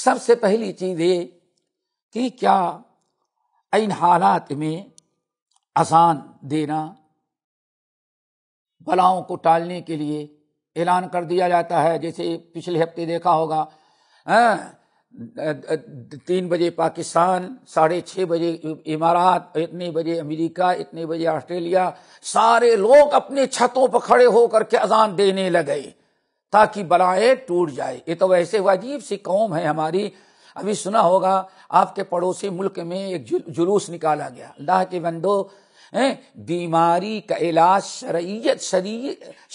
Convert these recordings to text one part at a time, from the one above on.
سب سے پہلی چیز یہ کہ کیا ان حالات میں اذان دینا بلاؤں کو ٹالنے کے لیے اعلان کر دیا جاتا ہے جیسے پچھلے ہفتے دیکھا ہوگا ہاں، تین بجے پاکستان ساڑھے چھ بجے امارات اتنے بجے امریکہ اتنے بجے آسٹریلیا سارے لوگ اپنے چھتوں پر کھڑے ہو کر کے اذان دینے لگے تاکہ بلائیں ٹوٹ جائے یہ تو ویسے عجیب سی قوم ہے ہماری ابھی سنا ہوگا آپ کے پڑوسی ملک میں ایک جلوس نکالا گیا اللہ کے بندو بیماری کا علاج شرعیت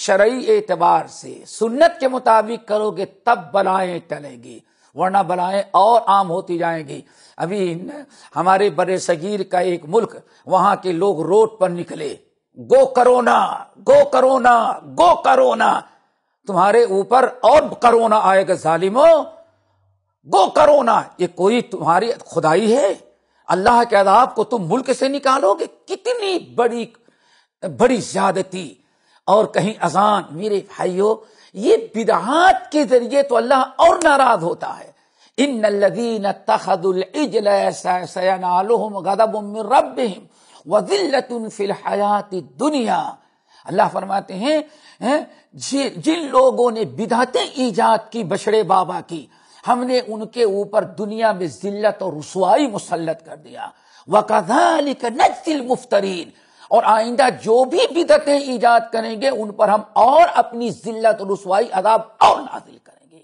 شرعی اعتبار سے سنت کے مطابق کرو گے تب بلائیں ٹلے گی ورنہ بلائیں اور عام ہوتی جائیں گی ابھی ہمارے بر صغیر کا ایک ملک وہاں کے لوگ روڈ پر نکلے go corona go corona go corona تمہارے اوپر اور کرونا آئے گا ظالمو گو کرونا یہ کوئی تمہاری خدائی ہے اللہ کے عذاب کو تم ملک سے نکالو گے کتنی بڑی بڑی زیادتی اور کہیں اذان میرے بھائیو یہ بدعات کے ذریعے تو اللہ اور ناراض ہوتا ہے ان الذين اتخذوا العجل سينالهم غضب من ربهم وذله في الحياه الدنيا اللہ فرماتے ہیں جن لوگوں نے بدھاتے ایجاد کی بشڑے بابا کی ہم نے ان کے اوپر دنیا میں ذلت اور رسوائی مسلط کر دیا نَجْتِ الْمُفْتَرِينَ اور آئندہ جو بھی بدعت ایجاد کریں گے ان پر ہم اور اپنی ذلت اور رسوائی عذاب اور نازل کریں گے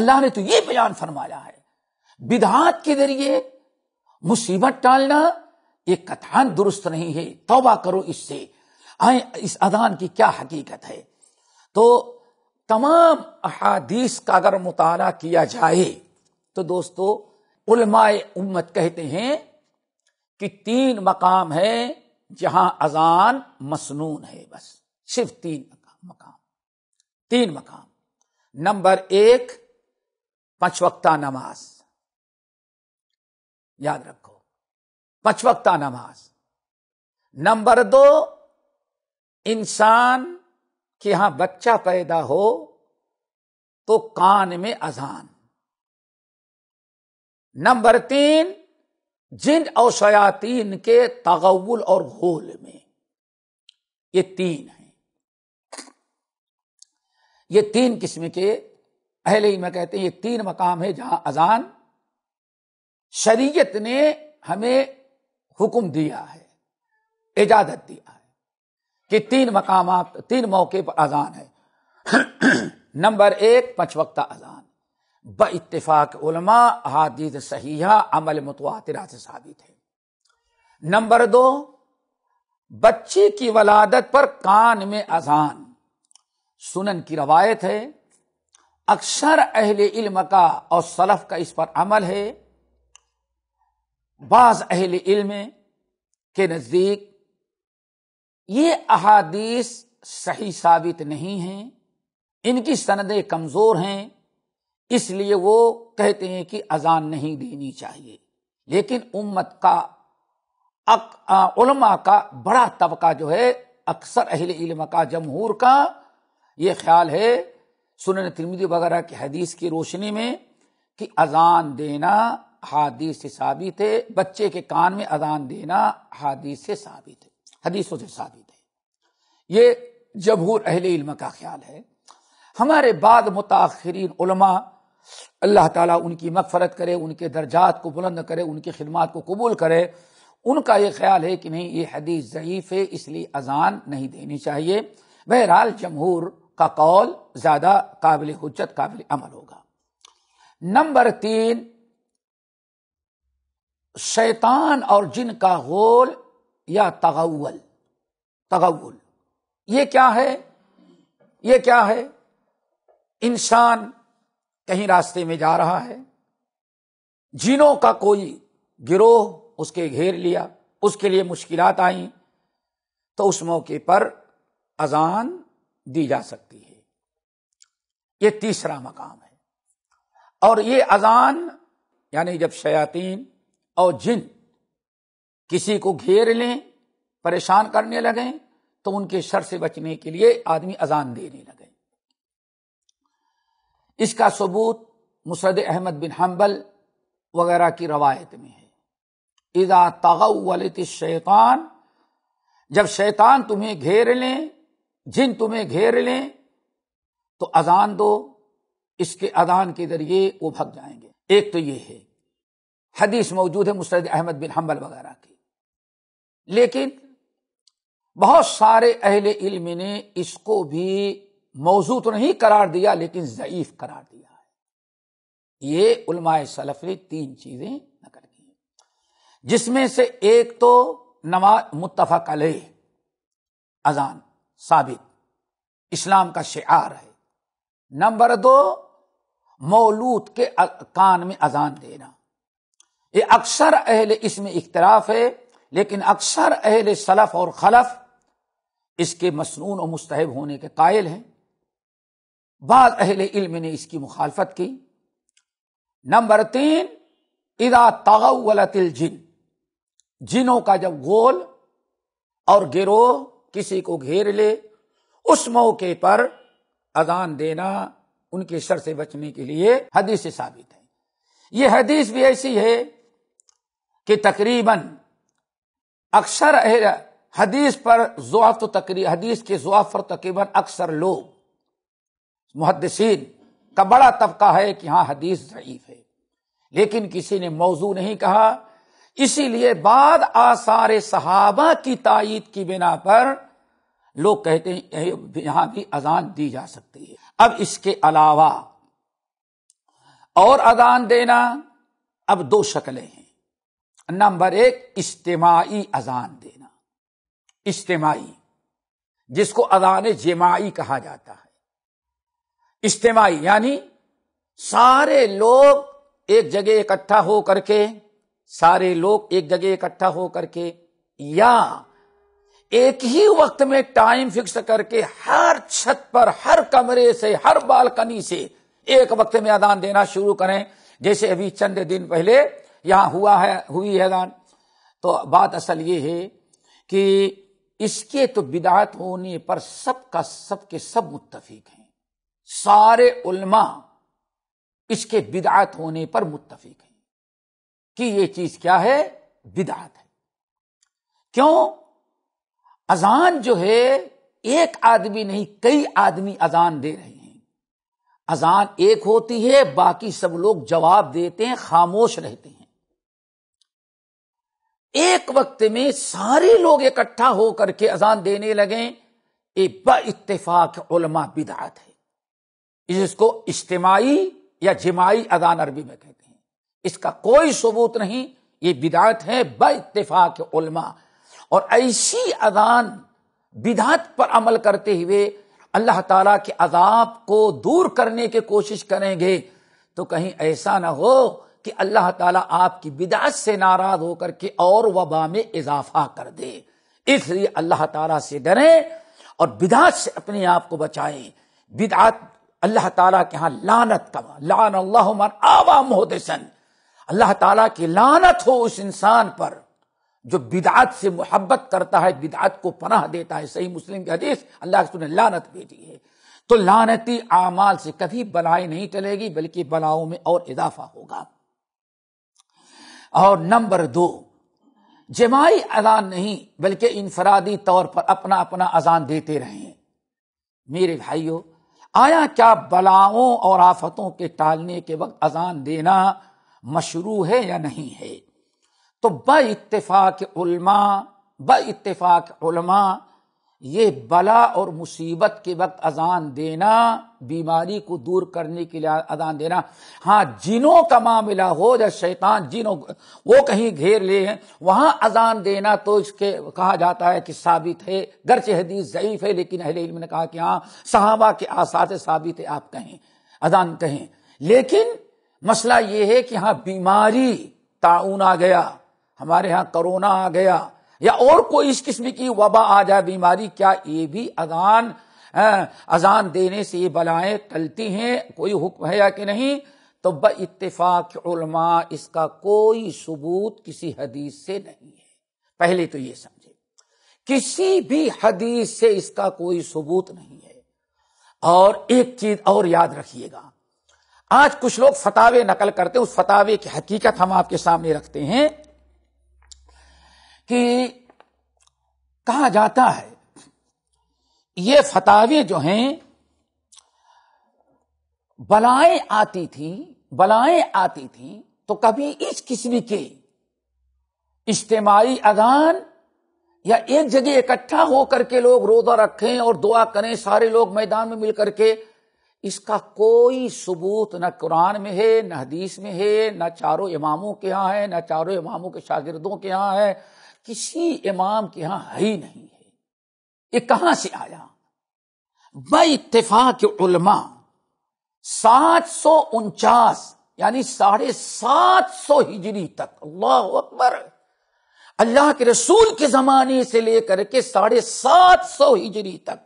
اللہ نے تو یہ بیان فرمایا ہے بدھات کے ذریعے مصیبت ٹالنا یہ قطعان درست نہیں ہے توبہ کرو اس سے آئیں اس اذان کی کیا حقیقت ہے تو تمام احادیث کا اگر مطالعہ کیا جائے تو دوستو علماء امت کہتے ہیں کہ تین مقام ہے جہاں اذان مسنون ہے بس صرف تین مقام تین مقام نمبر ایک وقتہ نماز یاد رکھو وقتہ نماز نمبر دو انسان کہ یہاں بچہ پیدا ہو تو کان میں اذان نمبر تین جن اور شیاتین کے تغول اور غول میں یہ تین ہیں یہ تین قسم کے پہلے ہی میں کہتے ہیں یہ تین مقام ہے جہاں اذان شریعت نے ہمیں حکم دیا ہے اجازت دیا کہ تین مقامات تین موقع پر اذان ہے نمبر ایک وقتہ اذان ب اتفاق علما صحیحہ عمل متواترا سے ثابت ہے نمبر دو بچی کی ولادت پر کان میں اذان سنن کی روایت ہے اکثر اہل علم کا اور سلف کا اس پر عمل ہے بعض اہل علم کے نزدیک یہ احادیث صحیح ثابت نہیں ہیں ان کی سندیں کمزور ہیں اس لیے وہ کہتے ہیں کہ اذان نہیں دینی چاہیے لیکن امت کا علماء کا بڑا طبقہ جو ہے اکثر اہل علم کا جمہور کا یہ خیال ہے سنن ترمیدی وغیرہ کی حدیث کی روشنی میں کہ اذان دینا حادیث سے ثابت ہے بچے کے کان میں اذان دینا حادیث سے ثابت ہے حدیثوں سے ثابت ہے یہ جبہور اہل علم کا خیال ہے ہمارے بعد متاخرین علماء اللہ تعالیٰ ان کی مغفرت کرے ان کے درجات کو بلند کرے ان کی خدمات کو قبول کرے ان کا یہ خیال ہے کہ نہیں یہ حدیث ضعیف ہے اس لیے اذان نہیں دینی چاہیے بہرحال جمہور کا قول زیادہ قابل حجت قابل عمل ہوگا نمبر تین شیطان اور جن کا غول یا تغول تغول یہ کیا ہے یہ کیا ہے انسان کہیں راستے میں جا رہا ہے جنوں کا کوئی گروہ اس کے گھیر لیا اس کے لیے مشکلات آئیں تو اس موقع پر اذان دی جا سکتی ہے یہ تیسرا مقام ہے اور یہ اذان یعنی جب شیاطین اور جن کسی کو گھیر لیں پریشان کرنے لگیں تو ان کے شر سے بچنے کے لیے آدمی اذان دینے لگے اس کا ثبوت مسرد احمد بن حنبل وغیرہ کی روایت میں ہے ازا تغلط شیطان جب شیطان تمہیں گھیر لیں جن تمہیں گھیر لیں تو اذان دو اس کے اذان کے ذریعے وہ بھگ جائیں گے ایک تو یہ ہے حدیث موجود ہے مسرد احمد بن حنبل وغیرہ کی لیکن بہت سارے اہل علم نے اس کو بھی موضوع تو نہیں قرار دیا لیکن ضعیف قرار دیا ہے یہ علماء سلف نے تین چیزیں نقل ہیں جس میں سے ایک تو نماز متفق علیہ اذان ثابت اسلام کا شعار ہے نمبر دو مولود کے کان میں اذان دینا یہ اکثر اہل اس میں اختراف ہے لیکن اکثر اہل سلف اور خلف اس کے مصنون و مستحب ہونے کے قائل ہیں بعض اہل علم نے اس کی مخالفت کی نمبر تین ادا تغلطل جن جنوں کا جب گول اور گروہ کسی کو گھیر لے اس موقع پر اذان دینا ان کے شر سے بچنے کے لیے حدیث ثابت ہے یہ حدیث بھی ایسی ہے کہ تقریباً اکثر حدیث پر ضعف و تقریب حدیث کے ضعف پر تقریباً اکثر لوگ محدثین کا بڑا طبقہ ہے کہ ہاں حدیث ضعیف ہے لیکن کسی نے موضوع نہیں کہا اسی لیے بعد آثار صحابہ کی تائید کی بنا پر لوگ کہتے ہیں یہاں بھی اذان دی جا سکتی ہے اب اس کے علاوہ اور اذان دینا اب دو شکلیں ہیں نمبر ایک اجتماعی اذان دینا اجتماعی جس کو اذان جماعی کہا جاتا ہے اجتماعی یعنی سارے لوگ ایک جگہ اکٹھا ہو کر کے سارے لوگ ایک جگہ اکٹھا ہو کر کے یا ایک ہی وقت میں ٹائم فکس کر کے ہر چھت پر ہر کمرے سے ہر بالکنی سے ایک وقت میں ادان دینا شروع کریں جیسے ابھی چند دن پہلے یہاں ہوا ہے ہوئی ہے دان تو بات اصل یہ ہے کہ اس کے تو بدعت ہونے پر سب کا سب کے سب متفق ہیں سارے علماء اس کے بدعت ہونے پر متفق ہیں کہ یہ چیز کیا ہے بدعت ہے کیوں اذان جو ہے ایک آدمی نہیں کئی آدمی اذان دے رہے ہیں اذان ایک ہوتی ہے باقی سب لوگ جواب دیتے ہیں خاموش رہتے ہیں ایک وقت میں سارے لوگ اکٹھا ہو کر کے اذان دینے لگے یہ با اتفاق علما بدعت ہے کو اجتماعی یا جماعی اذان عربی میں کہتے ہیں اس کا کوئی ثبوت نہیں یہ بدعت ہے با اتفاق علما اور ایسی اذان بدعت پر عمل کرتے ہوئے اللہ تعالی کے عذاب کو دور کرنے کی کوشش کریں گے تو کہیں ایسا نہ ہو کہ اللہ تعالیٰ آپ کی بدعت سے ناراض ہو کر کے اور وبا میں اضافہ کر دے اس لیے اللہ تعالیٰ سے ڈریں اور بدعت سے اپنے آپ کو بچائیں بدعت اللہ تعالیٰ کے ہاں لانت کا لان اللہ مہود محدثن اللہ تعالیٰ کی لانت ہو اس انسان پر جو بدعت سے محبت کرتا ہے بدعت کو پناہ دیتا ہے صحیح مسلم کے حدیث اللہ نے لانت بھیجی ہے تو لانتی اعمال سے کبھی بلائی نہیں چلے گی بلکہ بلاؤں میں اور اضافہ ہوگا اور نمبر دو جماعی اذان نہیں بلکہ انفرادی طور پر اپنا اپنا اذان دیتے رہیں میرے بھائیوں آیا کیا بلاؤں اور آفتوں کے ٹالنے کے وقت اذان دینا مشروع ہے یا نہیں ہے تو با اتفاق علماء با اتفاق علماء یہ بلا اور مصیبت کے وقت اذان دینا بیماری کو دور کرنے کے لیے اذان دینا ہاں جنوں کا معاملہ ہو یا شیطان جنوں وہ کہیں گھیر لے ہیں وہاں اذان دینا تو اس کے کہا جاتا ہے کہ ثابت ہے گرچہ حدیث ضعیف ہے لیکن اہل علم نے کہا کہ ہاں صحابہ کے آثات ثابت ہے آپ کہیں اذان کہیں لیکن مسئلہ یہ ہے کہ ہاں بیماری تعاون آ گیا ہمارے ہاں کرونا آ گیا یا اور کوئی اس قسم کی وبا آ جائے بیماری کیا یہ بھی اذان ہاں، اذان دینے سے یہ بلائیں ٹلتی ہیں کوئی حکم ہے یا کہ نہیں تو اتفاق علماء اس کا کوئی ثبوت کسی حدیث سے نہیں ہے پہلے تو یہ سمجھے کسی بھی حدیث سے اس کا کوئی ثبوت نہیں ہے اور ایک چیز اور یاد رکھیے گا آج کچھ لوگ فتوے نقل کرتے اس فتوے کی حقیقت ہم آپ کے سامنے رکھتے ہیں کہ کہا جاتا ہے یہ فتح جو ہیں بلائیں آتی تھی بلائیں آتی تھیں تو کبھی اس قسم کے اجتماعی اذان یا ایک جگہ اکٹھا ہو کر کے لوگ روزہ رکھیں اور دعا کریں سارے لوگ میدان میں مل کر کے اس کا کوئی ثبوت نہ قرآن میں ہے نہ حدیث میں ہے نہ چاروں اماموں کے ہاں ہے نہ چاروں اماموں کے شاگردوں کے ہاں ہے کسی امام کے ہاں ہے ہی نہیں ہے یہ کہاں سے آیا بتفاق کے علما سات سو انچاس یعنی ساڑھے سات سو ہجری تک اللہ اکبر اللہ کے رسول کے زمانے سے لے کر کے ساڑھے سات سو ہجری تک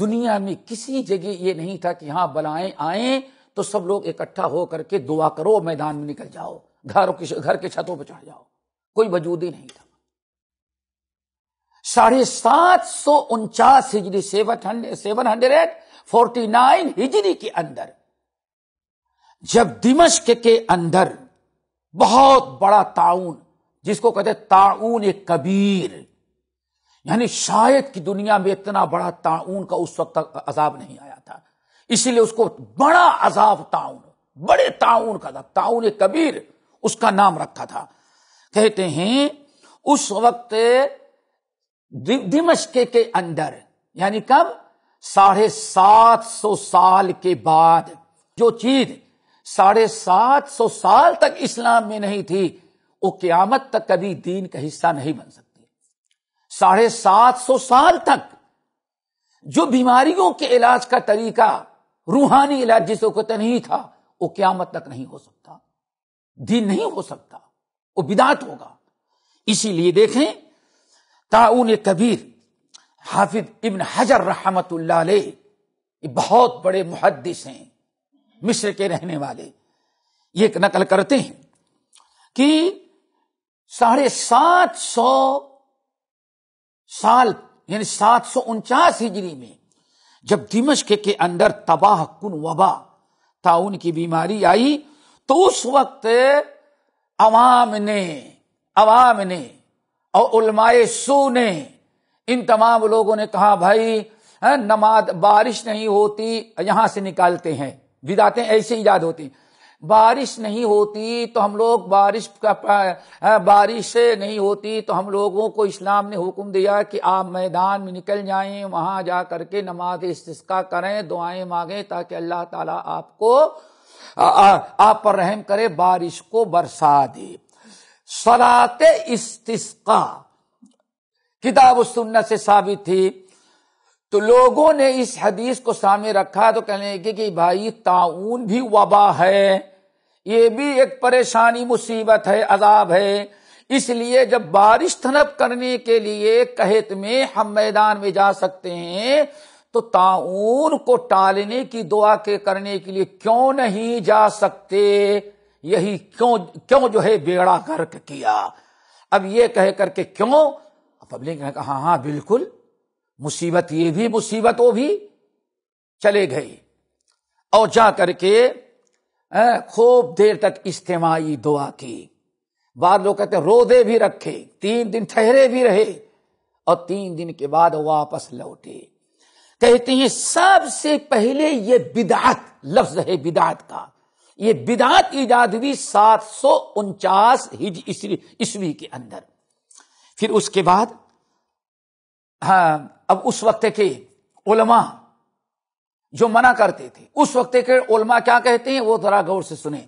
دنیا میں کسی جگہ یہ نہیں تھا کہ ہاں بلائیں آئیں تو سب لوگ اکٹھا ہو کر کے دعا کرو میدان میں نکل جاؤ گھروں کی گھر کے چھتوں پہ چڑھ جاؤ کوئی وجود ہی نہیں تھا ساڑھے سات سو انچاس ہجری سیون ہنڈریڈ فورٹی نائن ہجری کے اندر جب دمشک کے اندر بہت بڑا تعاون جس کو کہتے تعاون کبیر یعنی شاید کی دنیا میں اتنا بڑا تعاون کا اس وقت تک عذاب نہیں آیا تھا اسی لیے اس کو بڑا عذاب تعاون بڑے تعاون کا تھا تعاون کبیر اس کا نام رکھا تھا کہتے ہیں اس وقت مشقے کے اندر یعنی کب ساڑھے سات سو سال کے بعد جو چیز ساڑھے سات سو سال تک اسلام میں نہیں تھی وہ قیامت تک کبھی دین کا حصہ نہیں بن سکتی ساڑھے سات سو سال تک جو بیماریوں کے علاج کا طریقہ روحانی علاج جسے کو نہیں تھا وہ قیامت تک نہیں ہو سکتا دین نہیں ہو سکتا وہ بدات ہوگا اسی لیے دیکھیں تعاون کبیر حافظ ابن حجر رحمت اللہ علیہ بہت بڑے محدث ہیں مصر کے رہنے والے یہ ایک نقل کرتے ہیں کہ ساڑھے سات سو سال یعنی سات سو انچاس ہجری میں جب دمشق کے اندر تباہ کن وبا تعاون کی بیماری آئی تو اس وقت عوام نے عوام نے اور علماء سو نے ان تمام لوگوں نے کہا بھائی ہاں، نماز بارش نہیں ہوتی یہاں سے نکالتے ہیں بداتے ایسے ہی یاد ہوتی بارش نہیں ہوتی تو ہم لوگ بارش کا ہاں، بارش نہیں ہوتی تو ہم لوگوں کو اسلام نے حکم دیا کہ آپ میدان میں نکل جائیں وہاں جا کر کے نماز استثقا کریں دعائیں مانگیں تاکہ اللہ تعالیٰ آپ کو آپ پر رحم کرے بارش کو برسا دے سلاط استسقا کتاب و سنت سے ثابت تھی تو لوگوں نے اس حدیث کو سامنے رکھا تو کہنے کی کہ بھائی تعاون بھی وبا ہے یہ بھی ایک پریشانی مصیبت ہے عذاب ہے اس لیے جب بارش تھنپ کرنے کے لیے کہت میں ہم میدان میں جا سکتے ہیں تو تعاون کو ٹالنے کی دعا کے کرنے کے لیے کیوں نہیں جا سکتے یہی کیوں کیوں جو ہے بیڑا کر کے کیوں پبلک نے کہا ہاں،, ہاں بالکل مصیبت یہ بھی مصیبت وہ بھی چلے گئے اور جا کر کے خوب دیر تک اجتماعی دعا کی بعد لوگ کہتے رودے بھی رکھے تین دن ٹھہرے بھی رہے اور تین دن کے بعد واپس لوٹے کہتے ہیں سب سے پہلے یہ بدعت لفظ ہے بدعت کا یہ بدعت ایجاد ہوئی سات سو انچاس عیسوی کے اندر پھر اس کے بعد ہاں اب اس وقت کے علماء جو منع کرتے تھے اس وقت کے علماء کیا کہتے ہیں وہ ذرا غور سے سنیں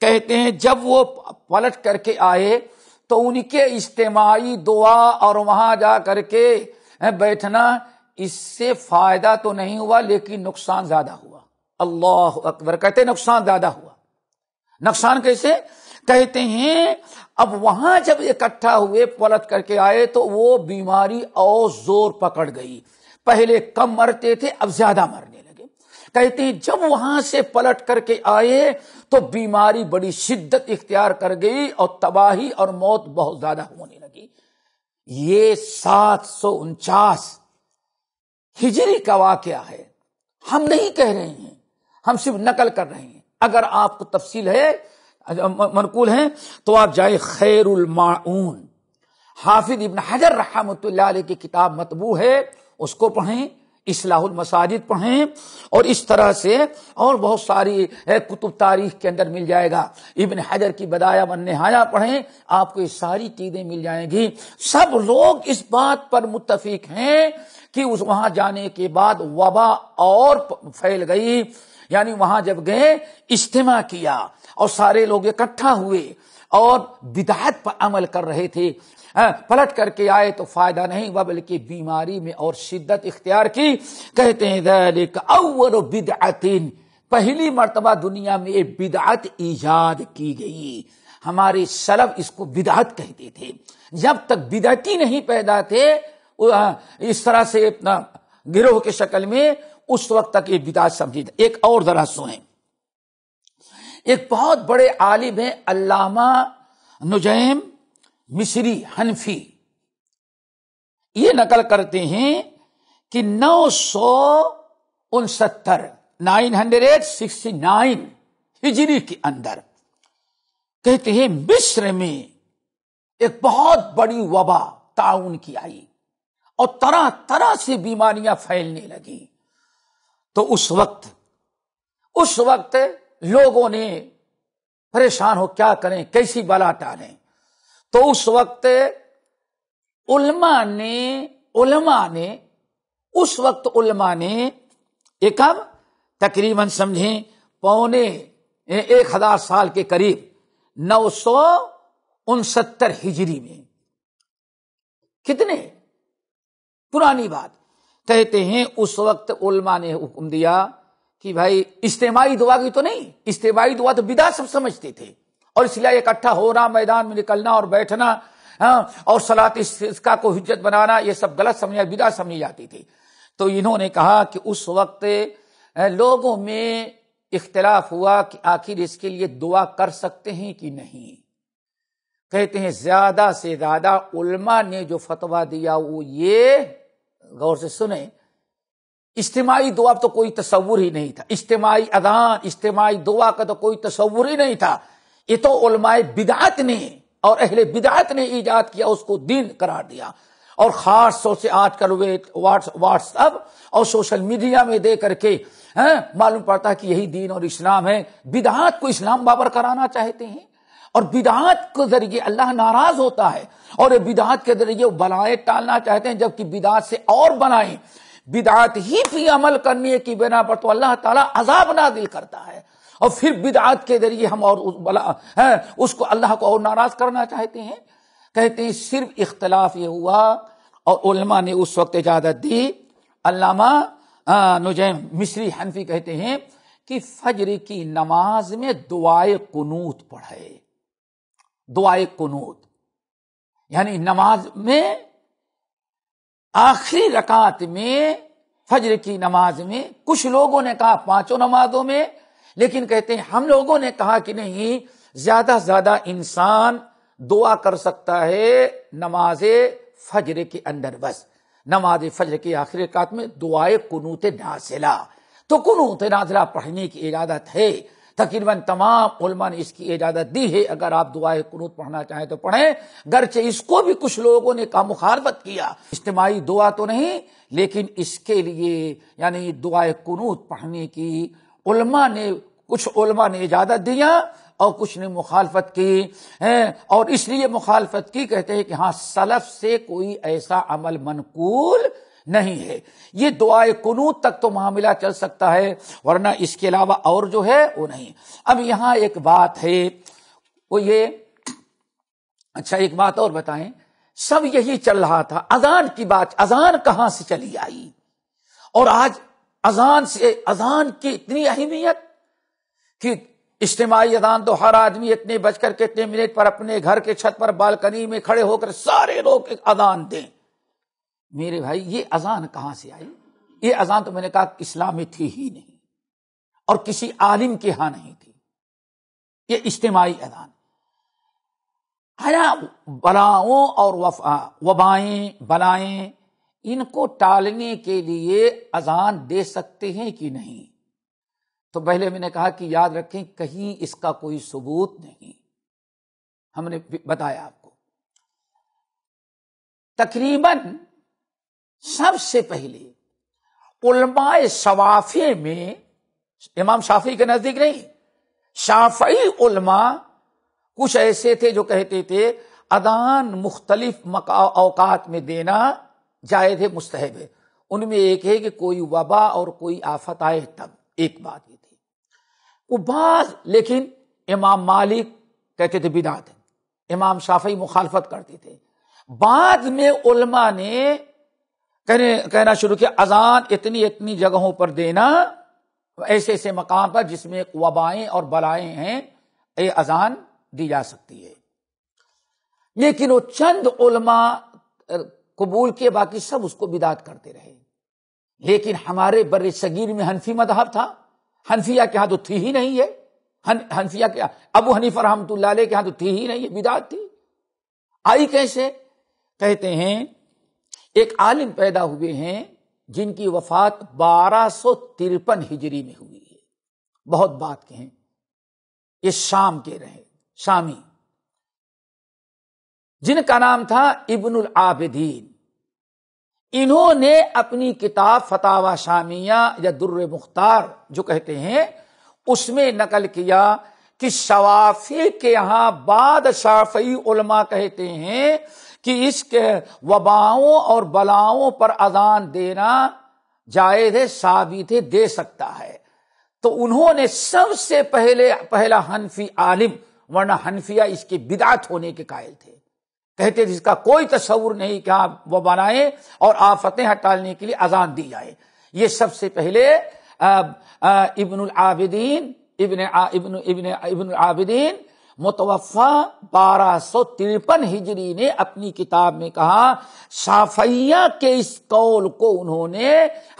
کہتے ہیں جب وہ پلٹ کر کے آئے تو ان کے اجتماعی دعا اور وہاں جا کر کے بیٹھنا اس سے فائدہ تو نہیں ہوا لیکن نقصان زیادہ ہوا اللہ اکبر کہتے نقصان زیادہ ہوا نقصان کیسے کہتے ہیں اب وہاں جب اکٹھا ہوئے پلٹ کر کے آئے تو وہ بیماری اور زور پکڑ گئی پہلے کم مرتے تھے اب زیادہ مرنے لگے کہتے ہیں جب وہاں سے پلٹ کر کے آئے تو بیماری بڑی شدت اختیار کر گئی اور تباہی اور موت بہت زیادہ ہونے لگی یہ سات سو انچاس ہجری کا واقعہ ہے ہم نہیں کہہ رہے ہیں ہم صرف نقل کر رہے ہیں اگر آپ کو تفصیل ہے منقول ہیں تو آپ جائیں خیر المعون حافظ ابن حجر رحمۃ اللہ علیہ کی کتاب متبو ہے اس کو پڑھیں اصلاح المساجد پڑھیں اور اس طرح سے اور بہت ساری کتب تاریخ کے اندر مل جائے گا ابن حجر کی بدایا و نہایا پڑھیں آپ کو یہ ساری چیزیں مل جائیں گی سب لوگ اس بات پر متفق ہیں کہ اس وہاں جانے کے بعد وبا اور پھیل گئی یعنی وہاں جب گئے اجتماع کیا اور سارے لوگ اکٹھا ہوئے اور بدعت پر عمل کر رہے تھے ہاں، پلٹ کر کے آئے تو فائدہ نہیں ہوا بلکہ بیماری میں اور شدت اختیار کی کہتے ہیں اول پہلی مرتبہ دنیا میں بدعت ایجاد کی گئی ہمارے سلب اس کو بدعت کہتے تھے جب تک بدعتی نہیں پیدا تھے اس طرح سے اپنا گروہ کے شکل میں اس وقت تک یہ بداج سمجھی ایک اور ذرا سوئیں ایک بہت بڑے عالم ہیں علامہ نجیم مصری حنفی یہ نقل کرتے ہیں کہ نو سو انستر نائن ہنڈریڈ سکسٹی نائن ہجری کے اندر کہتے ہیں مصر میں ایک بہت بڑی وبا تعاون کی آئی اور طرح طرح سے بیماریاں پھیلنے لگیں تو اس وقت اس وقت لوگوں نے پریشان ہو کیا کریں کیسی بلا ٹالیں تو اس وقت علماء نے علماء نے اس وقت علماء نے ایک اب تقریباً سمجھیں پونے ایک ہزار سال کے قریب نو سو انستر ہجری میں کتنے پرانی بات کہتے ہیں اس وقت علماء نے حکم دیا کہ بھائی اجتماعی دعا کی تو نہیں اجتماعی دعا تو بدا سب سمجھتے تھے اور اس لیے اکٹھا ہونا میدان میں نکلنا اور بیٹھنا ہاں، اور سلاد کا کو حجت بنانا یہ سب غلط سمجھا بدا سمجھی جاتی تھی تو انہوں نے کہا کہ اس وقت لوگوں میں اختلاف ہوا کہ آخر اس کے لیے دعا کر سکتے ہیں کہ نہیں کہتے ہیں زیادہ سے زیادہ علماء نے جو فتوا دیا وہ یہ غور سے سنیں اجتماعی دعا تو کوئی تصور ہی نہیں تھا اجتماعی ادان اجتماعی دعا کا تو کوئی تصور ہی نہیں تھا یہ تو علماء بدعت نے اور اہل بدعت نے ایجاد کیا اس کو دین قرار دیا اور خاص طور سے آج کل واٹس اپ اور سوشل میڈیا میں دے کر کے ہاں، معلوم پڑتا کہ یہی دین اور اسلام ہے بدعات کو اسلام بابر کرانا چاہتے ہیں اور بدعات کے ذریعے اللہ ناراض ہوتا ہے اور بدعات کے ذریعے وہ بلائے ٹالنا چاہتے ہیں جبکہ بدعات سے اور بلائیں بدعات ہی پہ عمل کرنے کی بنا پر تو اللہ تعالیٰ عذاب نازل کرتا ہے اور پھر بدعات کے ذریعے ہم اور بلا اس کو اللہ کو اور ناراض کرنا چاہتے ہیں کہتے ہیں صرف اختلاف یہ ہوا اور علماء نے اس وقت اجازت دی علامہ نجیم مصری حنفی کہتے ہیں کہ فجر کی نماز میں دعائے قنوت پڑھائے دعائے کنوت یعنی نماز میں آخری رکعت میں فجر کی نماز میں کچھ لوگوں نے کہا پانچوں نمازوں میں لیکن کہتے ہیں ہم لوگوں نے کہا کہ نہیں زیادہ سے زیادہ انسان دعا کر سکتا ہے نماز فجر کے اندر بس نماز فجر کی آخری رکعت میں دعائے کنوت نازلہ تو کنوت نازلہ پڑھنے کی اجازت ہے تقریباً تمام علماء نے اس کی اجازت دی ہے اگر آپ دعائیں قنوت پڑھنا چاہیں تو پڑھیں گرچہ اس کو بھی کچھ لوگوں نے کا مخالفت کیا اجتماعی دعا تو نہیں لیکن اس کے لیے یعنی دعائے قنوت پڑھنے کی علماء نے کچھ علماء نے اجازت دیا اور کچھ نے مخالفت کی اور اس لیے مخالفت کی کہتے ہیں کہ ہاں سلف سے کوئی ایسا عمل منقول نہیں ہے یہ دعائے قنوت تک تو معاملہ چل سکتا ہے ورنہ اس کے علاوہ اور جو ہے وہ نہیں اب یہاں ایک بات ہے وہ یہ اچھا ایک بات اور بتائیں سب یہی چل رہا تھا اذان کی بات اذان کہاں سے چلی آئی اور آج اذان سے اذان کی اتنی اہمیت کہ اجتماعی ادان تو ہر آدمی اتنے بج کر کے اتنے منٹ پر اپنے گھر کے چھت پر بالکنی میں کھڑے ہو کر سارے لوگ اذان دیں میرے بھائی یہ اذان کہاں سے آئی یہ اذان تو میں نے کہا اسلام میں تھی ہی نہیں اور کسی عالم کے ہاں نہیں تھی یہ اجتماعی اذان حیا بلاؤں اور وبائیں بلائیں ان کو ٹالنے کے لیے اذان دے سکتے ہیں کہ نہیں تو پہلے میں نے کہا کہ یاد رکھیں کہیں اس کا کوئی ثبوت نہیں ہم نے بتایا آپ کو تقریباً سب سے پہلے علماء شوافے میں امام شافی کے نزدیک نہیں شافعی علماء کچھ ایسے تھے جو کہتے تھے ادان مختلف اوقات میں دینا جائے مستحب ہے ان میں ایک ہے کہ کوئی وبا اور کوئی آفت آئے تب ایک بات یہ تھی وہ بعض لیکن امام مالک کہتے تھے بدا تھے امام شافعی مخالفت کرتے تھے بعد میں علماء نے کہنا شروع کیا اذان اتنی اتنی جگہوں پر دینا ایسے ایسے مقام پر جس میں وبائیں اور بلائیں ہیں اذان دی جا سکتی ہے لیکن وہ چند علماء قبول کے باقی سب اس کو بدات کرتے رہے لیکن ہمارے بر صغیر میں حنفی مذہب تھا حنفیہ کے ہاں تو تھی ہی نہیں ہے کے ابو حنیف رحمت اللہ علیہ کے ہاں تو تھی ہی نہیں ہے بدات تھی آئی کیسے کہتے ہیں ایک عالم پیدا ہوئے ہیں جن کی وفات بارہ سو ترپن ہجری میں ہوئی ہے بہت بات یہ شام کے رہے شامی جن کا نام تھا ابن العابدین انہوں نے اپنی کتاب فتح شامیہ یا در مختار جو کہتے ہیں اس میں نقل کیا کہ شوافی کے یہاں بعد شافئی علماء کہتے ہیں کہ اس کے وباؤں اور بلاؤں پر اذان دینا جائز ہے ثابت دے سکتا ہے تو انہوں نے سب سے پہلے پہلا حنفی عالم ورنہ حنفیہ اس کے بدعت ہونے کے قائل تھے کہتے جس کا کوئی تصور نہیں کہ آپ وہ بنائیں اور آفتیں ہٹالنے کے لیے اذان دی جائے یہ سب سے پہلے ابن العابدین ابن ابن ابن ابن العابدین متوفا بارہ سو ترپن ہجری نے اپنی کتاب میں کہا شافیہ کے اس قول کو انہوں نے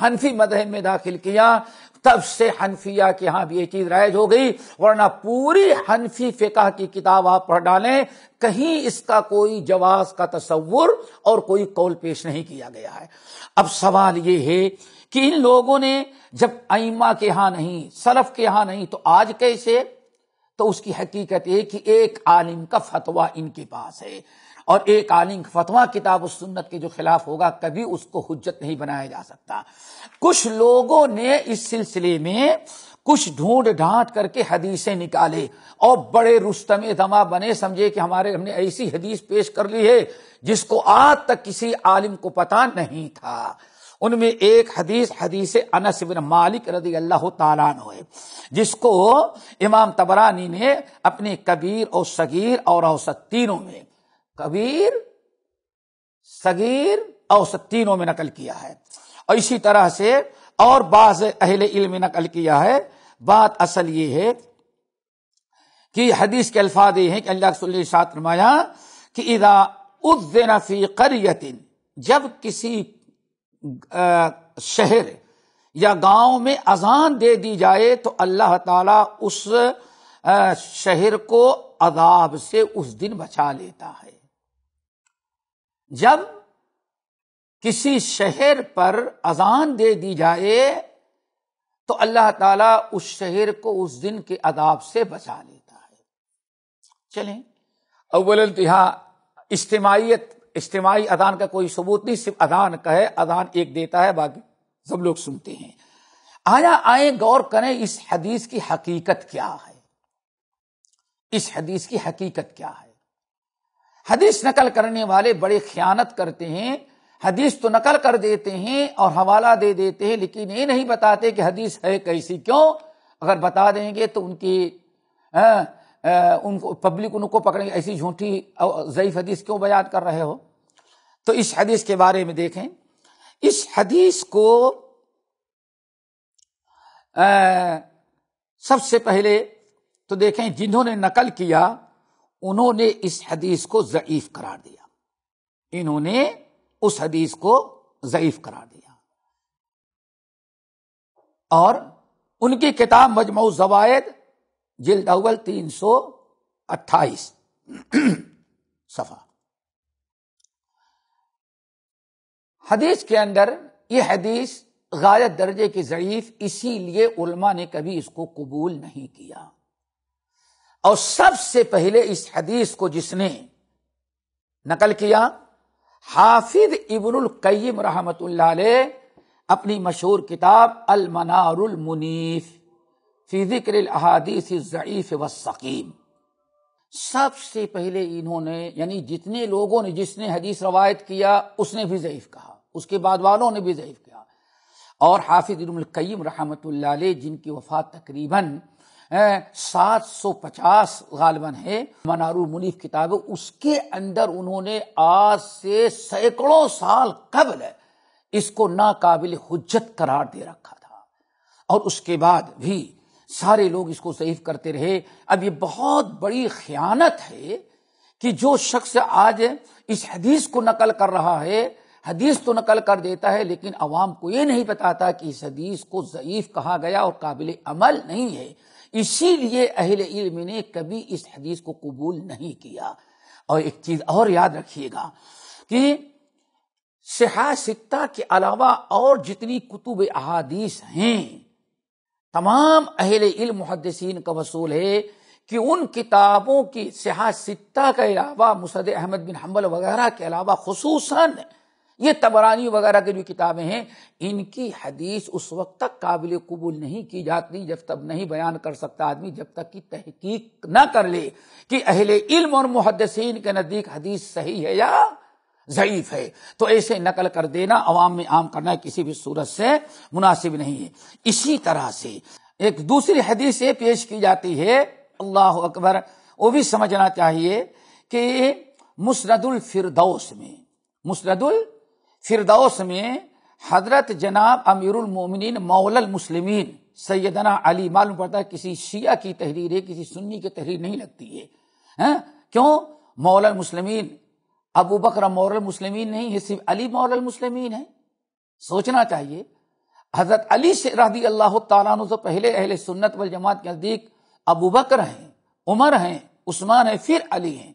حنفی مدہن میں داخل کیا تب سے حنفیہ کے ہاں بھی یہ چیز رائج ہو گئی ورنہ پوری حنفی فقہ کی کتاب آپ پڑھ ڈالیں کہیں اس کا کوئی جواز کا تصور اور کوئی قول پیش نہیں کیا گیا ہے اب سوال یہ ہے کہ ان لوگوں نے جب ائمہ کے ہاں نہیں سلف کے ہاں نہیں تو آج کیسے تو اس کی حقیقت یہ کہ ایک عالم کا فتوا ان کے پاس ہے اور ایک عالم فتوا کتاب و سنت کے جو خلاف ہوگا کبھی اس کو حجت نہیں بنایا جا سکتا کچھ لوگوں نے اس سلسلے میں کچھ ڈھونڈ ڈھانٹ کر کے حدیثیں نکالے اور بڑے رستم دما بنے سمجھے کہ ہمارے ہم نے ایسی حدیث پیش کر لی ہے جس کو آج تک کسی عالم کو پتا نہیں تھا ان میں ایک حدیث حدیث انس بن مالک رضی اللہ تعالیٰ جس کو امام تبرانی نے اپنے کبیر اور صغیر اور اوسط تینوں میں کبیر صغیر اوسط تینوں میں نقل کیا ہے اور اسی طرح سے اور بعض اہل علم نقل کیا ہے بات اصل یہ ہے کہ حدیث کے الفاظ یہ ہیں کہ اللہ صلی علیہ وسلم کہ اذن فی قریت جب کسی شہر یا گاؤں میں اذان دے دی جائے تو اللہ تعالیٰ اس شہر کو عذاب سے اس دن بچا لیتا ہے جب کسی شہر پر اذان دے دی جائے تو اللہ تعالی اس شہر کو اس دن کے عذاب سے بچا لیتا ہے چلیں اول انتہا اجتماعیت اجتماعی اذان کا کوئی ثبوت نہیں صرف اذان کا ہے اذان ایک دیتا ہے باقی سب لوگ سنتے ہیں آیا آئیں غور کریں اس حدیث کی حقیقت کیا ہے اس حدیث کی حقیقت کیا ہے حدیث نقل کرنے والے بڑے خیانت کرتے ہیں حدیث تو نقل کر دیتے ہیں اور حوالہ دے دیتے ہیں لیکن یہ نہیں بتاتے کہ حدیث ہے کیسی کیوں اگر بتا دیں گے تو ان کی ہاں، ان کو پبلک ان کو پکڑیں گے ایسی جھوٹی ضعیف حدیث کیوں بیان کر رہے ہو تو اس حدیث کے بارے میں دیکھیں اس حدیث کو سب سے پہلے تو دیکھیں جنہوں نے نقل کیا انہوں نے اس حدیث کو ضعیف قرار دیا انہوں نے اس حدیث کو ضعیف قرار دیا اور ان کی کتاب مجموع زوائد جلد اول تین سو اٹھائیس صفحہ حدیث کے اندر یہ حدیث غایت درجے کی ضعیف اسی لیے علماء نے کبھی اس کو قبول نہیں کیا اور سب سے پہلے اس حدیث کو جس نے نقل کیا حافظ ابن القیم رحمت اللہ علیہ اپنی مشہور کتاب المنار المنیف فی الحادیث ضعیف و ثقیم سب سے پہلے انہوں نے یعنی جتنے لوگوں نے جس نے حدیث روایت کیا اس نے بھی ضعیف کہا اس کے بعد والوں نے بھی ضعیف کیا اور حافظ ابن القیم رحمۃ اللہ علیہ جن کی وفات تقریباً سات سو پچاس غالباً ہے منارو منیف کتاب اس کے اندر انہوں نے آج سے سینکڑوں سال قبل اس کو ناقابل حجت قرار دے رکھا تھا اور اس کے بعد بھی سارے لوگ اس کو ضعیف کرتے رہے اب یہ بہت بڑی خیانت ہے کہ جو شخص آج اس حدیث کو نقل کر رہا ہے حدیث تو نقل کر دیتا ہے لیکن عوام کو یہ نہیں بتاتا کہ اس حدیث کو ضعیف کہا گیا اور قابل عمل نہیں ہے اسی لیے اہل علم نے کبھی اس حدیث کو قبول نہیں کیا اور ایک چیز اور یاد رکھیے گا کہ سکتہ کے علاوہ اور جتنی کتب احادیث ہیں تمام اہل علم محدثین کا وصول ہے کہ ان کتابوں کی سکتہ کے علاوہ مسد احمد بن حنبل وغیرہ کے علاوہ خصوصاً یہ تبرانی وغیرہ کی جو کتابیں ہیں ان کی حدیث اس وقت تک قابل قبول نہیں کی جاتی جب تک نہیں بیان کر سکتا آدمی جب تک کہ تحقیق نہ کر لے کہ اہل علم اور محدثین کے نزدیک حدیث صحیح ہے یا ضعیف ہے تو ایسے نقل کر دینا عوام میں عام کرنا کسی بھی صورت سے مناسب نہیں ہے اسی طرح سے ایک دوسری حدیث یہ پیش کی جاتی ہے اللہ اکبر وہ بھی سمجھنا چاہیے کہ مسرد الفردوس میں مسرد ال فردوس میں حضرت جناب امیر المومنین مول المسلمین سیدنا علی معلوم پڑتا ہے کسی شیعہ کی تحریر ہے کسی سنی کی تحریر نہیں لگتی ہے ہاں؟ کیوں مول المسلمین ابو بکر مول المسلمین نہیں ہے صرف علی مول المسلمین ہے سوچنا چاہیے حضرت علی سے رضی اللہ تعالیٰ عنہ سے پہلے اہل سنت والجماعت کے نزدیک ابو بکر ہیں عمر ہیں عثمان ہیں پھر علی ہیں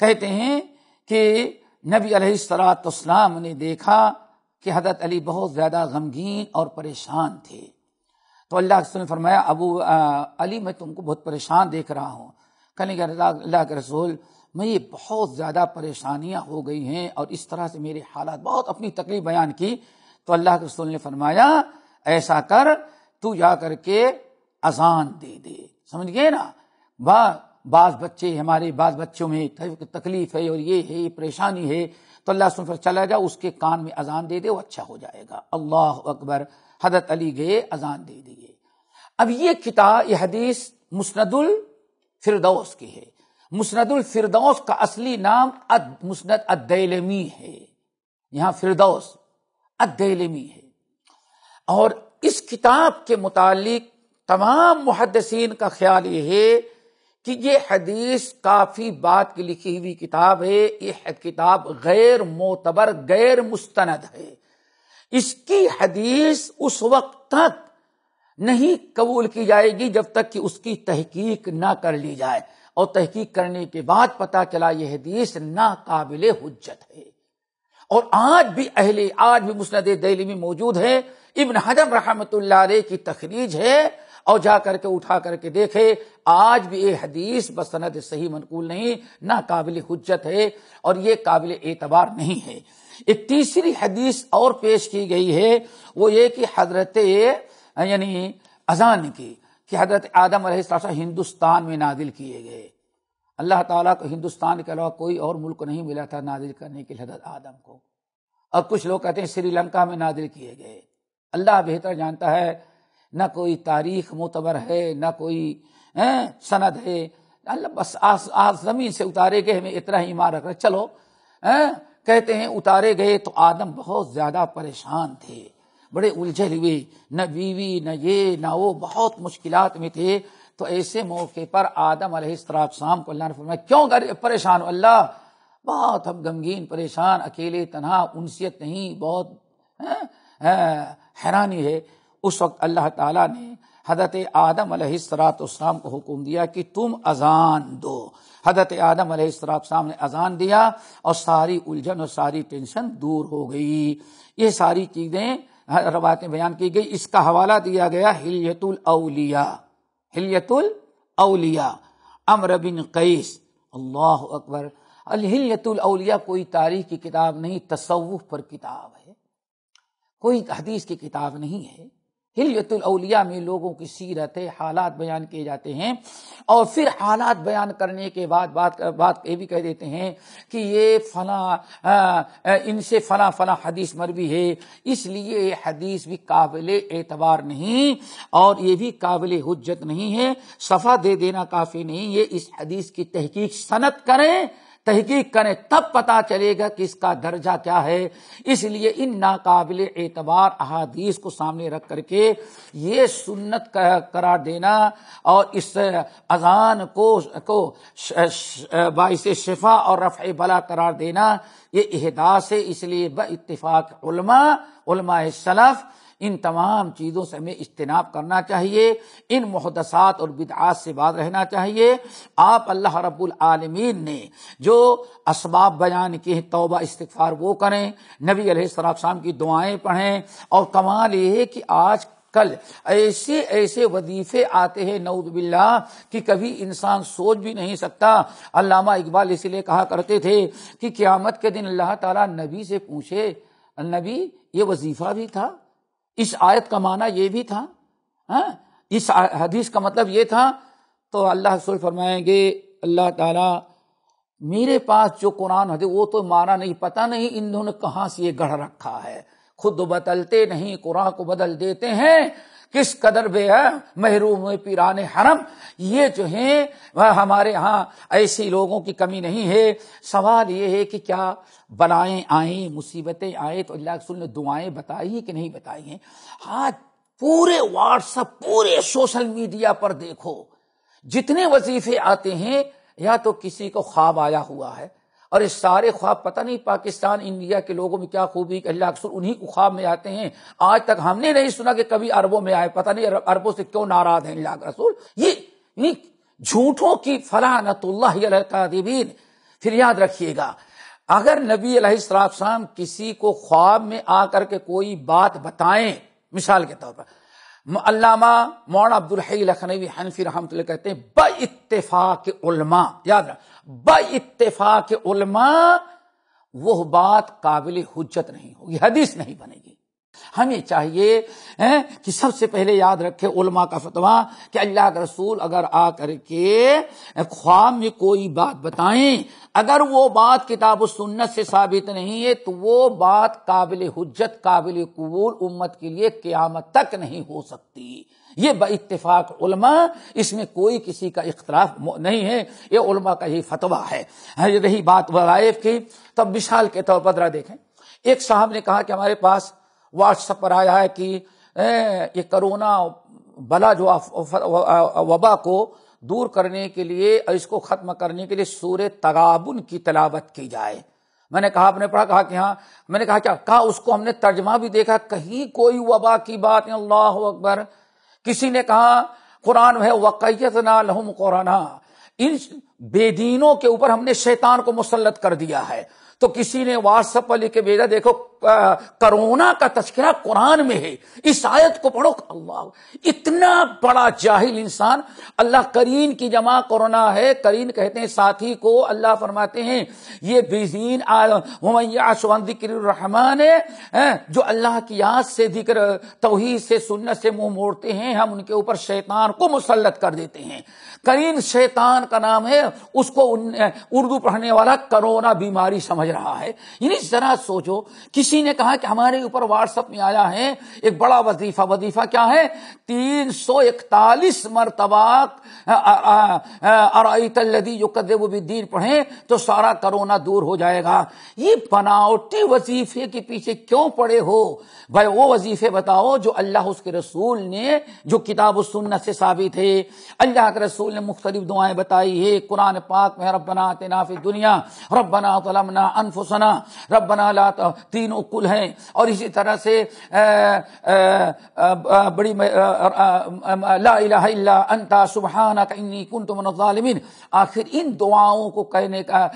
کہتے ہیں کہ نبی علیہ اسلام نے دیکھا کہ حضرت علی بہت زیادہ غمگین اور پریشان تھے تو اللہ کے رسول نے فرمایا ابو علی میں تم کو بہت پریشان دیکھ رہا ہوں کہنے کہ اللہ کے رسول میں یہ بہت زیادہ پریشانیاں ہو گئی ہیں اور اس طرح سے میرے حالات بہت اپنی تکلیف بیان کی تو اللہ کے رسول نے فرمایا ایسا کر تو جا کر کے اذان دے دے سمجھ گئے نا با بعض بچے ہمارے بعض بچوں میں تکلیف ہے اور یہ ہے یہ پریشانی ہے تو اللہ سن پر چلا جا اس کے کان میں اذان دے دے وہ اچھا ہو جائے گا اللہ اکبر حضرت علی گئے اذان دے دیے اب یہ کتاب یہ حدیث مسند الفردوس کی ہے مسند الفردوس کا اصلی نام مسند ادعلمی ہے یہاں فردوس ادعلمی ہے اور اس کتاب کے متعلق تمام محدثین کا خیال یہ ہے کہ یہ حدیث کافی بات کی لکھی ہوئی کتاب ہے یہ کتاب غیر معتبر غیر مستند ہے اس کی حدیث اس وقت تک نہیں قبول کی جائے گی جب تک کہ اس کی تحقیق نہ کر لی جائے اور تحقیق کرنے کے بعد پتا چلا یہ حدیث ناقابل حجت ہے اور آج بھی اہل آج بھی مسند دہلی میں موجود ہے ابن حجم رحمت اللہ علیہ کی تخریج ہے اور جا کر کے اٹھا کر کے دیکھے آج بھی یہ حدیث بسند صحیح منقول نہیں نہ قابل حجت ہے اور یہ قابل اعتبار نہیں ہے ایک تیسری حدیث اور پیش کی گئی ہے وہ یہ کہ حضرت یعنی اذان کی کہ حضرت آدم علیہ السلام ہندوستان میں نادل کیے گئے اللہ تعالیٰ کو ہندوستان کے علاوہ کوئی اور ملک نہیں ملا تھا نادل کرنے کے لیے حضرت آدم کو اب کچھ لوگ کہتے ہیں سری لنکا میں نادل کیے گئے اللہ بہتر جانتا ہے نہ کوئی تاریخ معتبر ہے نہ کوئی سند ہے اللہ بس آس آس زمین سے اتارے گئے ہمیں اتنا ہی مار رکھ رہا چلو کہتے ہیں اتارے گئے تو آدم بہت زیادہ پریشان تھے بڑے الجھل ہوئے نہ بیوی نہ یہ نہ وہ بہت مشکلات میں تھے تو ایسے موقع پر آدم علیہ الہ شام کو اللہ نے کیوں گھر پریشان ہو اللہ بہت ہم گمگین پریشان اکیلے تنہا انسیت نہیں بہت حیرانی ہے اس وقت اللہ تعالیٰ نے حضرت آدم علیہ السلاط اسلام کو حکم دیا کہ تم اذان دو حضرت آدم علیہ السلاط اسلام نے اذان دیا اور ساری الجھن اور ساری ٹینشن دور ہو گئی یہ ساری چیزیں روایتیں بیان کی گئی اس کا حوالہ دیا گیا ہلیت الاولیاء ہلیت الاولیاء امر بن قیس اللہ اکبر الہلیت الاولیاء کوئی تاریخ کی کتاب نہیں تصوف پر کتاب ہے کوئی حدیث کی کتاب نہیں ہے ہلیت الاولیاء میں لوگوں کی سیرت حالات بیان کیے جاتے ہیں اور پھر حالات بیان کرنے کے بعد بات بات یہ بھی کہہ دیتے ہیں کہ یہ فلاں ان سے فلاں فلاں حدیث مروی ہے اس لیے یہ حدیث بھی قابل اعتبار نہیں اور یہ بھی قابل حجت نہیں ہے صفا دے دینا کافی نہیں یہ اس حدیث کی تحقیق صنعت کریں تحقیق کریں تب پتا چلے گا کہ اس کا درجہ کیا ہے اس لیے ان ناقابل اعتبار احادیث کو سامنے رکھ کر کے یہ سنت قرار دینا اور اس اذان کو کو باعث شفا اور رفع بلا قرار دینا یہ احداث ہے اس لیے با اتفاق علماء علماء سلف ان تمام چیزوں سے ہمیں اجتناب کرنا چاہیے ان محدثات اور بدعات سے بات رہنا چاہیے آپ اللہ رب العالمین نے جو اسباب بیان ہیں توبہ استغفار وہ کریں نبی علیہ السلام شام کی دعائیں پڑھیں اور کمال یہ ہے کہ آج کل ایسے ایسے وظیفے آتے ہیں باللہ کہ کبھی انسان سوچ بھی نہیں سکتا علامہ اقبال اسی لیے کہا کرتے تھے کہ قیامت کے دن اللہ تعالیٰ نبی سے پوچھے نبی یہ وظیفہ بھی تھا اس آیت کا معنی یہ بھی تھا ہاں، اس حدیث کا مطلب یہ تھا تو اللہ رسول فرمائیں گے اللہ تعالیٰ میرے پاس جو قرآن ہے وہ تو مارا نہیں پتا نہیں انہوں نے کہاں سے یہ گڑھ رکھا ہے خود بدلتے نہیں قرآن کو بدل دیتے ہیں کس قدر بے ہے محروم پیران حرم یہ جو وہ ہمارے ہاں ایسے لوگوں کی کمی نہیں ہے سوال یہ ہے کہ کیا بلائیں آئیں مصیبتیں آئیں تو اللہ رسول نے دعائیں بتائی کہ نہیں بتائی ہیں آج پورے واٹس اپ پورے سوشل میڈیا پر دیکھو جتنے وظیفے آتے ہیں یا تو کسی کو خواب آیا ہوا ہے اور یہ سارے خواب پتہ نہیں پاکستان انڈیا کے لوگوں میں کیا خوبی کہ اللہ اکثر انہی کو خواب میں آتے ہیں آج تک ہم نے نہیں سنا کہ کبھی عربوں میں آئے پتہ نہیں عربوں سے کیوں ناراض ہیں اللہ رسول یہ یعنی جھوٹوں کی فلاں پھر یاد رکھیے گا اگر نبی علیہ السلام کسی کو خواب میں آ کر کے کوئی بات بتائیں مثال کے طور پر علامہ مولانا عبد الحی لکھنوی حنفی اللہ کہتے ہیں با اتفاق علماء یاد رکھ با اتفاق علماء وہ بات قابل حجت نہیں ہوگی حدیث نہیں بنے گی ہمیں چاہیے کہ سب سے پہلے یاد رکھے علماء کا فتوا کہ اللہ کے رسول اگر آ کر کے خواب میں کوئی بات بتائیں اگر وہ بات کتاب و سنت سے ثابت نہیں ہے تو وہ بات قابل حجت قابل قبول امت کے لیے قیامت تک نہیں ہو سکتی یہ با اتفاق علما اس میں کوئی کسی کا اختلاف نہیں ہے یہ علماء کا یہ فتویٰ ہے ہاں، رہی بات وغائف کی تب مثال کے طور پر دیکھیں ایک صاحب نے کہا کہ ہمارے پاس واٹس اپ پر آیا ہے کہ یہ کرونا بلا جو وبا کو دور کرنے کے لیے اور اس کو ختم کرنے کے لیے سور تغابن کی تلاوت کی جائے میں نے کہا آپ نے پڑھا کہا کہ ہاں میں نے کہا کیا کہا اس کو ہم نے ترجمہ بھی دیکھا کہیں کوئی وبا کی بات اللہ اکبر کسی نے کہا قرآن ہے وقت نہ لہم قرآن ان بے دینوں کے اوپر ہم نے شیطان کو مسلط کر دیا ہے تو کسی نے واٹس ایپ پر لکھ کے بھیجا دیکھو کرونا کا تذکرہ قرآن میں ہے اس آیت کو پڑھو اللہ اتنا بڑا جاہل انسان اللہ کرین کی جمع کرونا ہے کرین کہتے ہیں ساتھی کو اللہ فرماتے ہیں یہ ذکر الرحمان ہے جو اللہ کی یاد سے ذکر توحید سے سنت سے منہ موڑتے ہیں ہم ان کے اوپر شیطان کو مسلط کر دیتے ہیں شیطان کا نام ہے اس کو اردو پڑھنے والا کرونا بیماری سمجھ رہا ہے یعنی ذرا سوچو کسی نے کہا کہ ہمارے اوپر واٹس اپ میں آیا ہے ایک بڑا وظیفہ وظیفہ کیا ہے تین سو اکتالیس مرتبہ دین پڑھیں تو سارا کرونا دور ہو جائے گا یہ بناوٹی وظیفے کے پیچھے کیوں پڑے ہو بھائی وہ وظیفے بتاؤ جو اللہ اس کے رسول نے جو کتاب و سنت سے ثابت ہے اللہ کے رسول رسول نے مختلف دعائیں بتائی ہے قرآن پاک میں ربنا تنا فی دنیا ربنا ظلمنا انفسنا ربنا لا تین اکل ہیں اور اسی طرح سے بڑی لا الہ الا انتا سبحانک انی کنت من الظالمین آخر ان دعاؤں کو کہنے کا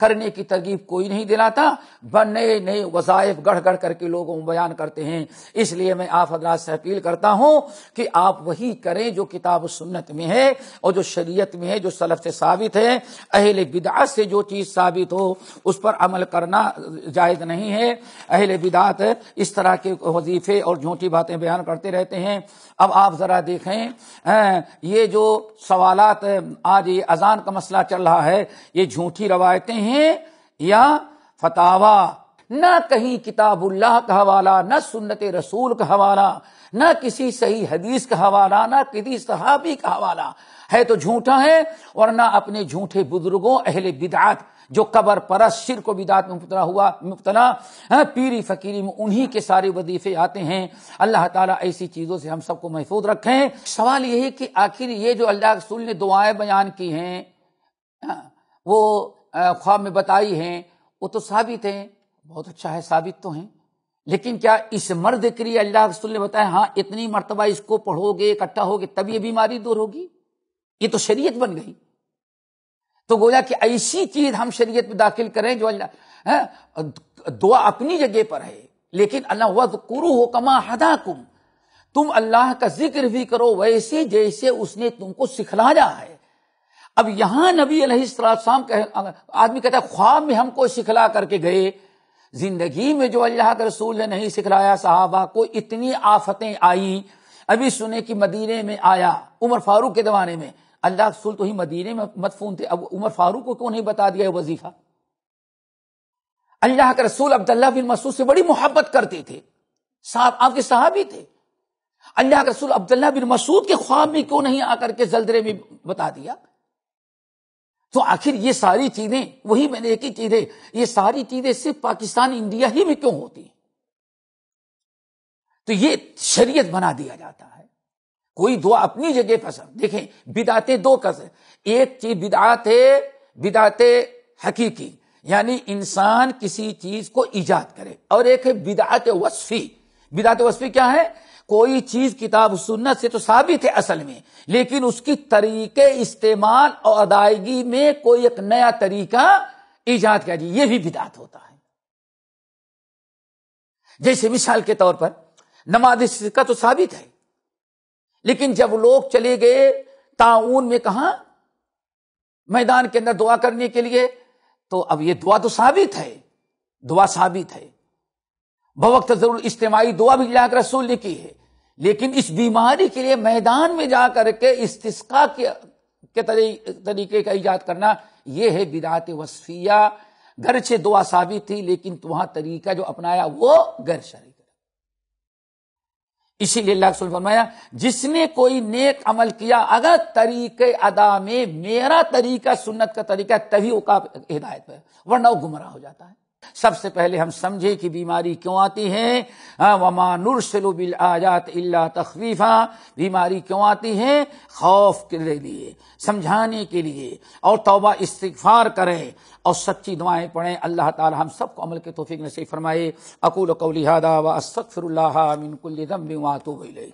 کرنے کی ترغیب کوئی نہیں دلاتا بنے نئے وظائف گڑھ گڑھ کر کے لوگوں بیان کرتے ہیں اس لیے میں آپ حضرات سے اپیل کرتا ہوں کہ آپ وہی کریں جو کتاب سنت میں ہے اور جو شریعت میں ہے جو سلف سے ثابت ہے اہل بدعت سے جو چیز ثابت ہو اس پر عمل کرنا جائز نہیں ہے اہل بدعت اس طرح کے وظیفے اور جھوٹی باتیں بیان کرتے رہتے ہیں اب آپ ذرا دیکھیں ہاں، یہ جو سوالات آج یہ اذان کا مسئلہ چل رہا ہے یہ جھوٹھی روایتیں ہیں یا فتوا نہ کہیں کتاب اللہ کا حوالہ نہ سنت رسول کا حوالہ نہ کسی صحیح حدیث کا حوالہ نہ کسی صحابی کا حوالہ ہے تو جھوٹا ہے اور نہ اپنے جھوٹے بزرگوں اہل بدعات جو قبر شرک کو بدعات میں مبتلا ہوا مبتلا ہاں، پیری فقیری میں انہی کے سارے وظیفے آتے ہیں اللہ تعالیٰ ایسی چیزوں سے ہم سب کو محفوظ رکھیں سوال یہ ہے کہ آخر یہ جو اللہ رسول نے دعائیں بیان کی ہیں ہاں، وہ خواب میں بتائی ہیں وہ تو ثابت ہیں بہت اچھا ہے ثابت تو ہیں لیکن کیا اس مرد کے لیے اللہ رسول نے بتایا ہاں اتنی مرتبہ اس کو پڑھو گے اکٹھا ہوگے تب یہ بیماری دور ہوگی یہ تو شریعت بن گئی تو گویا کہ ایسی چیز ہم شریعت میں داخل کریں جو اللہ ہاں، دعا اپنی جگہ پر ہے لیکن اللہ کرو ہو کما ہدا کم تم اللہ کا ذکر بھی کرو ویسے جیسے اس نے تم کو ہے ہے اب یہاں نبی علیہ السلام آدمی کہتا خواب میں ہم کو سکھلا کر کے گئے زندگی میں جو اللہ کے رسول نے نہیں سکھلایا صحابہ کو اتنی آفتیں آئی ابھی سنے کہ مدینے میں آیا عمر فاروق کے زمانے میں اللہ رسول تو ہی مدینے میں مدفون تھے اب عمر فاروق کو کیوں نہیں بتا دیا وظیفہ اللہ کے رسول عبداللہ بن مسعود سے بڑی محبت کرتے تھے صاحب آپ کے صحابی تھے اللہ کے رسول عبداللہ بن مسعود کے خواب میں کیوں نہیں آ کر کے زلدرے میں بتا دیا تو آخر یہ ساری چیزیں وہی میں نے ایک ہی چیزیں یہ ساری چیزیں صرف پاکستان انڈیا ہی میں کیوں ہوتی تو یہ شریعت بنا دیا جاتا کوئی دعا اپنی جگہ پسند دیکھیں بدعتیں دو قسم ایک چیز بدعت ہے بدعت حقیقی یعنی انسان کسی چیز کو ایجاد کرے اور ایک ہے بدعت وصفی بدعت وصفی کیا ہے کوئی چیز کتاب سنت سے تو ثابت ہے اصل میں لیکن اس کی طریقے استعمال اور ادائیگی میں کوئی ایک نیا طریقہ ایجاد جی یہ بھی بدعت ہوتا ہے جیسے مثال کے طور پر نماز کا تو ثابت ہے لیکن جب لوگ چلے گئے تعاون میں کہاں میدان کے اندر دعا کرنے کے لیے تو اب یہ دعا تو ثابت ہے دعا ثابت ہے بوقت ضرور اجتماعی دعا بھی جا کر رسول نے کی ہے لیکن اس بیماری کے لیے میدان میں جا کر کے استثقا کے طریقے کا ایجاد کرنا یہ ہے بدات وصفیہ گرچہ دعا ثابت تھی لیکن وہاں طریقہ جو اپنایا وہ غیر شرعی اسی لیے اللہ رسول فرمایا جس نے کوئی نیک عمل کیا اگر طریقے ادا میں میرا طریقہ سنت کا طریقہ تبھی اوکا ہدایت پہ ورنہ وہ گمراہ ہو جاتا ہے سب سے پہلے ہم سمجھے کہ بیماری کیوں آتی ہے وما اللہ بیماری کیوں آتی ہے خوف کے لیے سمجھانے کے لیے اور توبہ استغفار کریں اور سچی دعائیں پڑھیں اللہ تعالی ہم سب کو عمل کے توفیق نے صحیح فرمائے اکول اکولی وا اسد اللہ